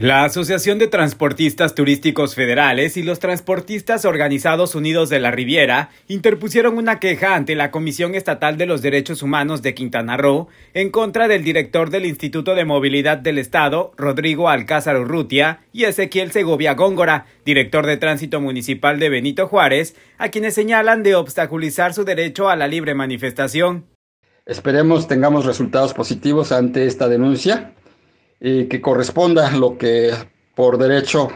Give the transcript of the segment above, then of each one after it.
La Asociación de Transportistas Turísticos Federales y los Transportistas Organizados Unidos de la Riviera interpusieron una queja ante la Comisión Estatal de los Derechos Humanos de Quintana Roo en contra del director del Instituto de Movilidad del Estado, Rodrigo Alcázar Urrutia, y Ezequiel Segovia Góngora, director de Tránsito Municipal de Benito Juárez, a quienes señalan de obstaculizar su derecho a la libre manifestación. Esperemos tengamos resultados positivos ante esta denuncia y que corresponda lo que por derecho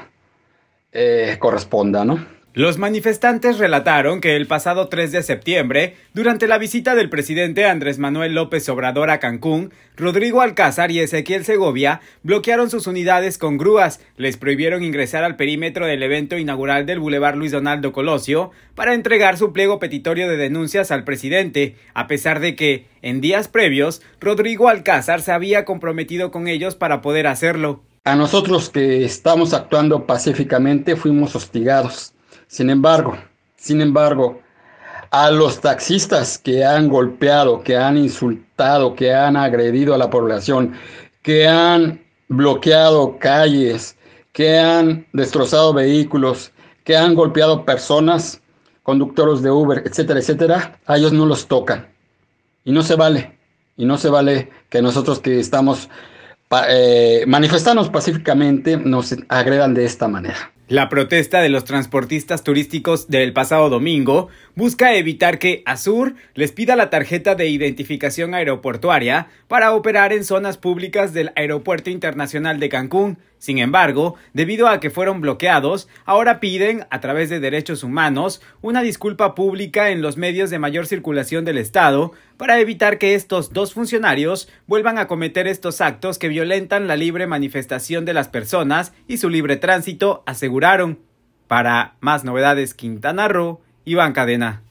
eh, corresponda, ¿no? Los manifestantes relataron que el pasado 3 de septiembre, durante la visita del presidente Andrés Manuel López Obrador a Cancún, Rodrigo Alcázar y Ezequiel Segovia bloquearon sus unidades con grúas, les prohibieron ingresar al perímetro del evento inaugural del Boulevard Luis Donaldo Colosio para entregar su pliego petitorio de denuncias al presidente, a pesar de que, en días previos, Rodrigo Alcázar se había comprometido con ellos para poder hacerlo. A nosotros que estamos actuando pacíficamente fuimos hostigados sin embargo, sin embargo, a los taxistas que han golpeado, que han insultado, que han agredido a la población, que han bloqueado calles, que han destrozado vehículos, que han golpeado personas, conductores de Uber, etcétera, etcétera, a ellos no los tocan. Y no se vale. Y no se vale que nosotros que estamos eh, manifestándonos pacíficamente nos agredan de esta manera. La protesta de los transportistas turísticos del pasado domingo busca evitar que Azur les pida la tarjeta de identificación aeroportuaria para operar en zonas públicas del Aeropuerto Internacional de Cancún sin embargo, debido a que fueron bloqueados, ahora piden, a través de derechos humanos, una disculpa pública en los medios de mayor circulación del Estado para evitar que estos dos funcionarios vuelvan a cometer estos actos que violentan la libre manifestación de las personas y su libre tránsito, aseguraron. Para más novedades, Quintana Roo, Iván Cadena.